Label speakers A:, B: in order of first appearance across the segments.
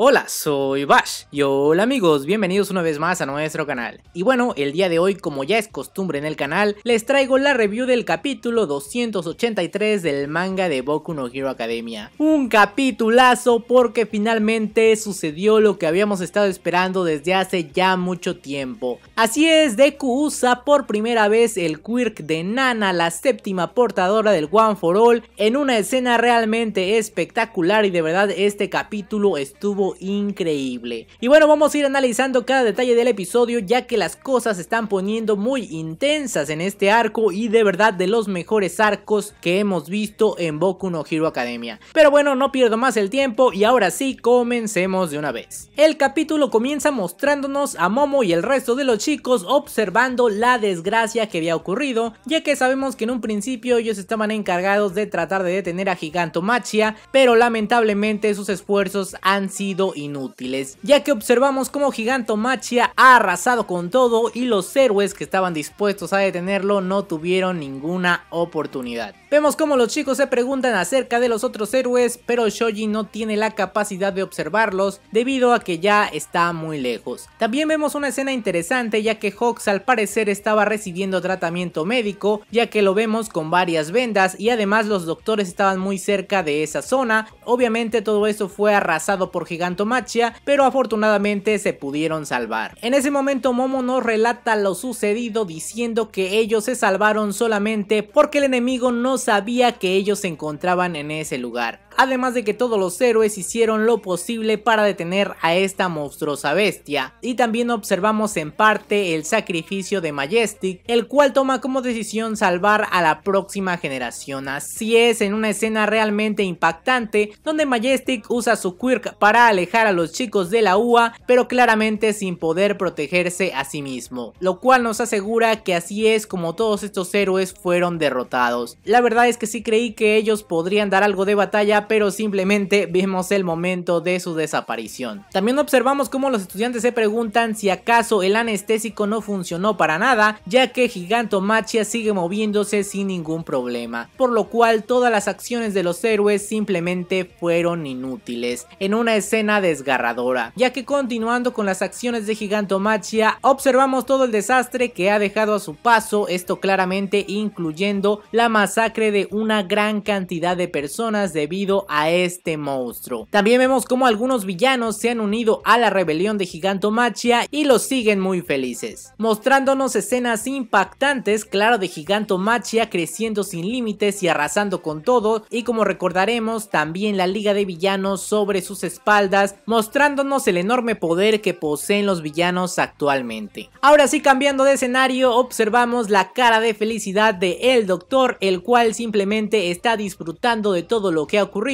A: Hola, soy Bash y hola amigos, bienvenidos una vez más a nuestro canal. Y bueno, el día de hoy como ya es costumbre en el canal, les traigo la review del capítulo 283 del manga de Boku no Hero Academia. Un capitulazo porque finalmente sucedió lo que habíamos estado esperando desde hace ya mucho tiempo. Así es, Deku usa por primera vez el quirk de Nana, la séptima portadora del One for All, en una escena realmente espectacular y de verdad este capítulo estuvo increíble. Y bueno, vamos a ir analizando cada detalle del episodio ya que las cosas se están poniendo muy intensas en este arco y de verdad de los mejores arcos que hemos visto en Boku no Hero Academia. Pero bueno, no pierdo más el tiempo y ahora sí, comencemos de una vez. El capítulo comienza mostrándonos a Momo y el resto de los chicos observando la desgracia que había ocurrido, ya que sabemos que en un principio ellos estaban encargados de tratar de detener a Giganto Gigantomachia, pero lamentablemente sus esfuerzos han sido inútiles, ya que observamos cómo Machia ha arrasado con todo y los héroes que estaban dispuestos a detenerlo no tuvieron ninguna oportunidad. Vemos como los chicos se preguntan acerca de los otros héroes, pero Shoji no tiene la capacidad de observarlos debido a que ya está muy lejos. También vemos una escena interesante ya que Hawks al parecer estaba recibiendo tratamiento médico, ya que lo vemos con varias vendas y además los doctores estaban muy cerca de esa zona. Obviamente todo esto fue arrasado por Gigantomachia pero afortunadamente se pudieron salvar. En ese momento Momo nos relata lo sucedido diciendo que ellos se salvaron solamente porque el enemigo no sabía que ellos se encontraban en ese lugar además de que todos los héroes hicieron lo posible para detener a esta monstruosa bestia. Y también observamos en parte el sacrificio de Majestic, el cual toma como decisión salvar a la próxima generación. Así es, en una escena realmente impactante, donde Majestic usa su quirk para alejar a los chicos de la UA, pero claramente sin poder protegerse a sí mismo, lo cual nos asegura que así es como todos estos héroes fueron derrotados. La verdad es que sí creí que ellos podrían dar algo de batalla, pero simplemente vimos el momento de su desaparición. También observamos cómo los estudiantes se preguntan si acaso el anestésico no funcionó para nada, ya que Gigantomachia sigue moviéndose sin ningún problema, por lo cual todas las acciones de los héroes simplemente fueron inútiles, en una escena desgarradora, ya que continuando con las acciones de Gigantomachia, observamos todo el desastre que ha dejado a su paso, esto claramente incluyendo la masacre de una gran cantidad de personas debido a este monstruo. También vemos cómo algunos villanos se han unido a la rebelión de Gigantomachia y los siguen muy felices, mostrándonos escenas impactantes, claro, de Gigantomachia creciendo sin límites y arrasando con todo, y como recordaremos, también la Liga de Villanos sobre sus espaldas, mostrándonos el enorme poder que poseen los villanos actualmente. Ahora sí, cambiando de escenario, observamos la cara de felicidad de el Doctor, el cual simplemente está disfrutando de todo lo que ha ocurrido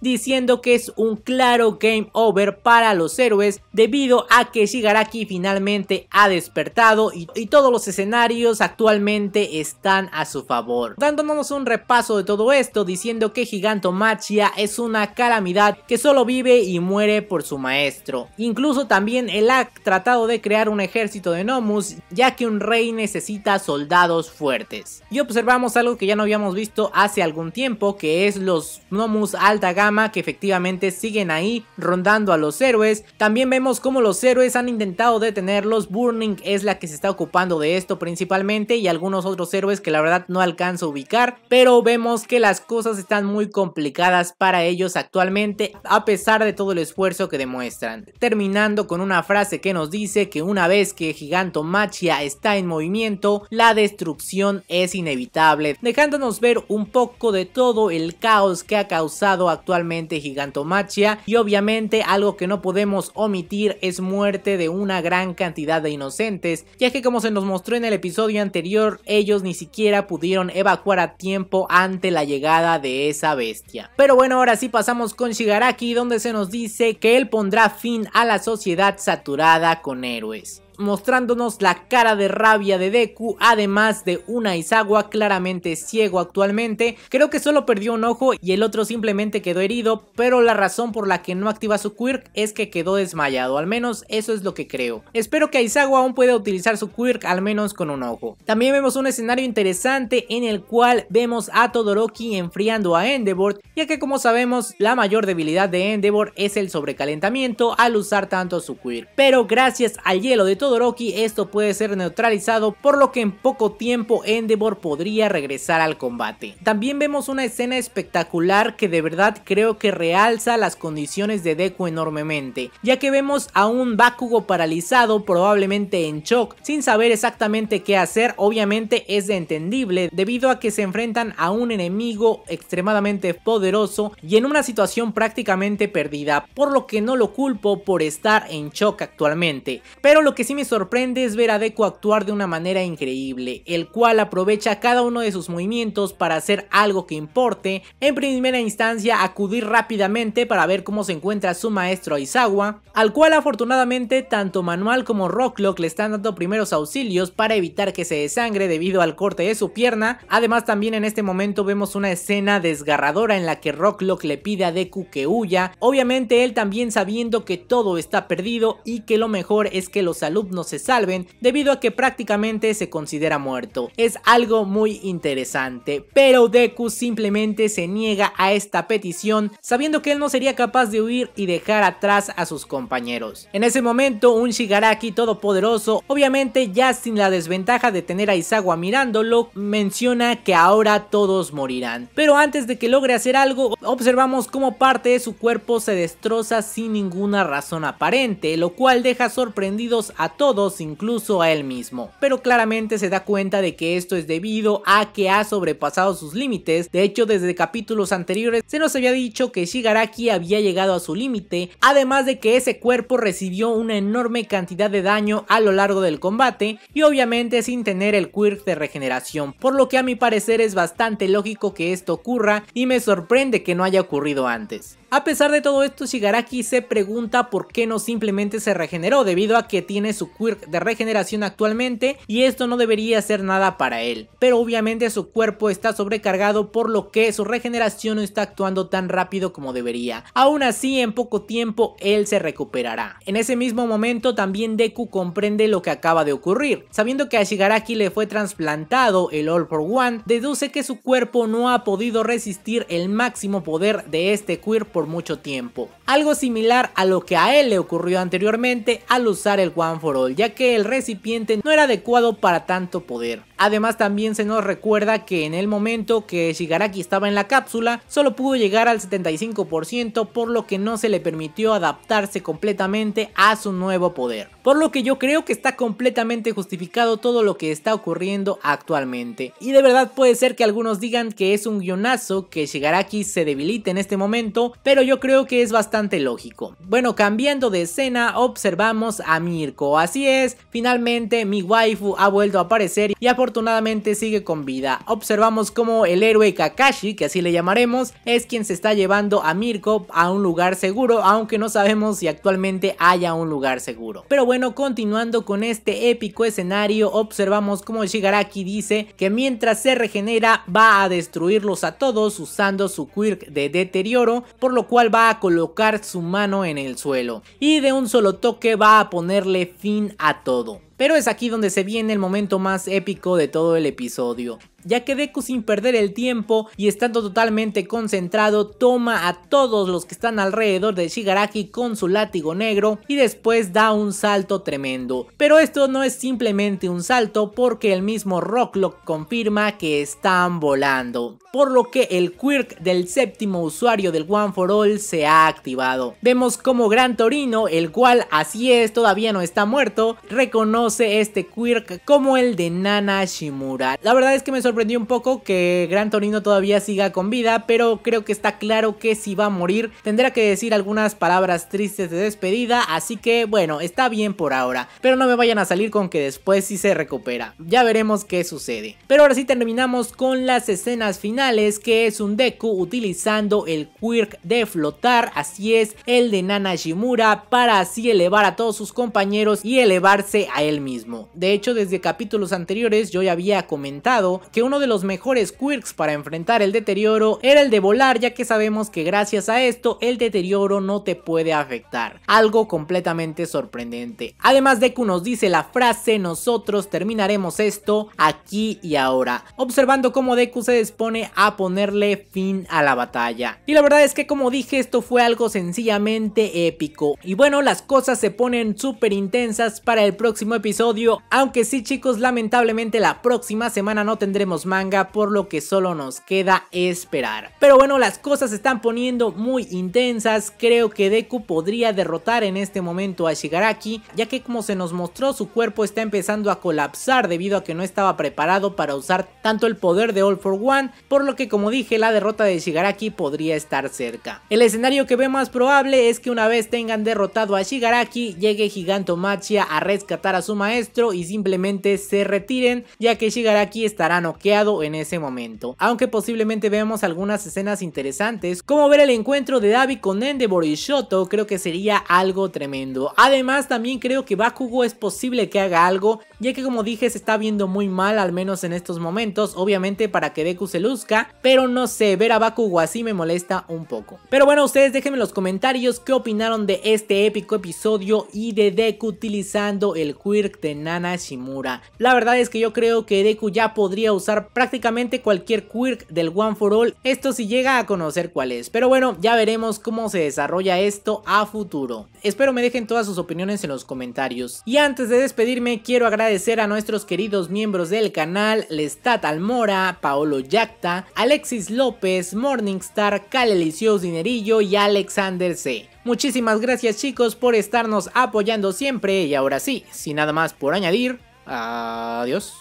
A: diciendo que es un claro game over para los héroes debido a que Shigaraki finalmente ha despertado y, todos los escenarios actualmente están a su favor. Dándonos un repaso de todo esto diciendo que Giganto Machia es una calamidad que solo vive y muere por su maestro. Incluso también él ha tratado de crear un ejército de Nomus ya que un rey necesita soldados fuertes. Y observamos algo que ya no habíamos visto hace algún tiempo que es los Nomus alta gama que efectivamente siguen ahí rondando a los héroes. También vemos cómo los héroes han intentado detenerlos, Burning es la que se está ocupando de esto principalmente y algunos otros héroes que la verdad no alcanzo a ubicar, pero vemos que las cosas están muy complicadas para ellos actualmente a pesar de todo el esfuerzo que demuestran. Terminando con una frase que nos dice que una vez que Giganto Machia está en movimiento, la destrucción es inevitable, dejándonos ver un poco de todo el caos que ha causado actualmente Gigantomachia y obviamente algo que no podemos omitir es muerte de una gran cantidad de inocentes, ya que como se nos mostró en el episodio anterior, ellos ni siquiera pudieron evacuar a tiempo ante la llegada de esa bestia. Pero bueno, ahora sí pasamos con Shigaraki donde se nos dice que él pondrá fin a la sociedad saturada con héroes mostrándonos la cara de rabia de Deku, además de una Izawa claramente ciego actualmente. Creo que solo perdió un ojo y el otro simplemente quedó herido, pero la razón por la que no activa su quirk es que quedó desmayado, al menos eso es lo que creo. Espero que Aizawa aún pueda utilizar su quirk al menos con un ojo. También vemos un escenario interesante en el cual vemos a Todoroki enfriando a Endeavor, ya que como sabemos la mayor debilidad de Endeavor es el sobrecalentamiento al usar tanto su quirk. Pero gracias al hielo de todo Doroki esto puede ser neutralizado por lo que en poco tiempo Endeavor podría regresar al combate. También vemos una escena espectacular que de verdad creo que realza las condiciones de Deku enormemente, ya que vemos a un Bakugo paralizado probablemente en shock sin saber exactamente qué hacer obviamente es de entendible debido a que se enfrentan a un enemigo extremadamente poderoso y en una situación prácticamente perdida por lo que no lo culpo por estar en shock actualmente pero lo que sí me sorprende es ver a Deku actuar de una manera increíble, el cual aprovecha cada uno de sus movimientos para hacer algo que importe, en primera instancia acudir rápidamente para ver cómo se encuentra su maestro Aizawa, al cual afortunadamente tanto Manual como Rocklock le están dando primeros auxilios para evitar que se desangre debido al corte de su pierna, además también en este momento vemos una escena desgarradora en la que Rocklock le pide a Deku que huya, obviamente él también sabiendo que todo está perdido y que lo mejor es que los alumnos no se salven debido a que prácticamente se considera muerto. Es algo muy interesante, pero Deku simplemente se niega a esta petición sabiendo que él no sería capaz de huir y dejar atrás a sus compañeros. En ese momento un Shigaraki todopoderoso, obviamente ya sin la desventaja de tener a Isawa mirándolo, menciona que ahora todos morirán. Pero antes de que logre hacer algo, observamos cómo parte de su cuerpo se destroza sin ninguna razón aparente, lo cual deja sorprendidos a todos, incluso a él mismo. Pero claramente se da cuenta de que esto es debido a que ha sobrepasado sus límites, de hecho desde capítulos anteriores se nos había dicho que Shigaraki había llegado a su límite, además de que ese cuerpo recibió una enorme cantidad de daño a lo largo del combate y obviamente sin tener el quirk de regeneración, por lo que a mi parecer es bastante lógico que esto ocurra y me sorprende que no haya ocurrido antes. A pesar de todo esto, Shigaraki se pregunta por qué no simplemente se regeneró debido a que tiene su quirk de regeneración actualmente y esto no debería ser nada para él. Pero obviamente su cuerpo está sobrecargado por lo que su regeneración no está actuando tan rápido como debería. Aún así, en poco tiempo él se recuperará. En ese mismo momento también Deku comprende lo que acaba de ocurrir. Sabiendo que a Shigaraki le fue trasplantado el All for One, deduce que su cuerpo no ha podido resistir el máximo poder de este quirk por mucho tiempo. Algo similar a lo que a él le ocurrió anteriormente al usar el One for All, ya que el recipiente no era adecuado para tanto poder. Además también se nos recuerda que en el momento que Shigaraki estaba en la cápsula, solo pudo llegar al 75% por lo que no se le permitió adaptarse completamente a su nuevo poder. Por lo que yo creo que está completamente justificado todo lo que está ocurriendo actualmente. Y de verdad puede ser que algunos digan que es un guionazo que Shigaraki se debilite en este momento, pero yo creo que es bastante lógico. Bueno, cambiando de escena, observamos a Mirko. Así es, finalmente mi waifu ha vuelto a aparecer y afortunadamente sigue con vida. Observamos como el héroe Kakashi, que así le llamaremos, es quien se está llevando a Mirko a un lugar seguro, aunque no sabemos si actualmente haya un lugar seguro. Pero bueno, continuando con este épico escenario, observamos como Shigaraki dice que mientras se regenera va a destruirlos a todos usando su quirk de deterioro, por lo cual va a colocar su mano en el suelo y de un solo toque va a ponerle fin a todo. Pero es aquí donde se viene el momento más épico de todo el episodio, ya que Deku sin perder el tiempo y estando totalmente concentrado toma a todos los que están alrededor de Shigaraki con su látigo negro y después da un salto tremendo. Pero esto no es simplemente un salto porque el mismo Rocklock confirma que están volando, por lo que el quirk del séptimo usuario del One for All se ha activado. Vemos como Gran Torino, el cual así es todavía no está muerto, reconoce este quirk como el de Nana Shimura. La verdad es que me sorprendió un poco que Gran Torino todavía siga con vida, pero creo que está claro que si va a morir tendrá que decir algunas palabras tristes de despedida, así que bueno, está bien por ahora, pero no me vayan a salir con que después si se recupera, ya veremos qué sucede. Pero ahora sí terminamos con las escenas finales que es un Deku utilizando el quirk de flotar, así es el de Nana Shimura para así elevar a todos sus compañeros y elevarse a él mismo. De hecho, desde capítulos anteriores yo ya había comentado que uno de los mejores quirks para enfrentar el deterioro era el de volar, ya que sabemos que gracias a esto el deterioro no te puede afectar. Algo completamente sorprendente. Además Deku nos dice la frase, nosotros terminaremos esto aquí y ahora, observando cómo Deku se dispone a ponerle fin a la batalla. Y la verdad es que como dije, esto fue algo sencillamente épico. Y bueno, las cosas se ponen súper intensas para el próximo episodio episodio, aunque sí chicos, lamentablemente la próxima semana no tendremos manga, por lo que solo nos queda esperar. Pero bueno, las cosas se están poniendo muy intensas, creo que Deku podría derrotar en este momento a Shigaraki, ya que como se nos mostró su cuerpo está empezando a colapsar debido a que no estaba preparado para usar tanto el poder de All for One, por lo que como dije la derrota de Shigaraki podría estar cerca. El escenario que ve más probable es que una vez tengan derrotado a Shigaraki, llegue Giganto Gigantomachia a rescatar a su su maestro y simplemente se retiren ya que Shigaraki estará noqueado en ese momento. Aunque posiblemente veamos algunas escenas interesantes como ver el encuentro de David con Endeavor y Shoto creo que sería algo tremendo. Además también creo que Bakugo es posible que haga algo ya que como dije se está viendo muy mal al menos en estos momentos, obviamente para que Deku se luzca, pero no sé, ver a Bakugo así me molesta un poco. Pero bueno, ustedes déjenme en los comentarios qué opinaron de este épico episodio y de Deku utilizando el quirk de Nana Shimura. La verdad es que yo creo que Deku ya podría usar prácticamente cualquier quirk del One for All, esto si llega a conocer cuál es, pero bueno, ya veremos cómo se desarrolla esto a futuro. Espero me dejen todas sus opiniones en los comentarios. Y antes de despedirme, quiero agradecer agradecer a nuestros queridos miembros del canal, Lestat Almora, Paolo Yacta, Alexis López, Morningstar, Calelicios Dinerillo y Alexander C. Muchísimas gracias chicos por estarnos apoyando siempre y ahora sí, sin nada más por añadir, adiós.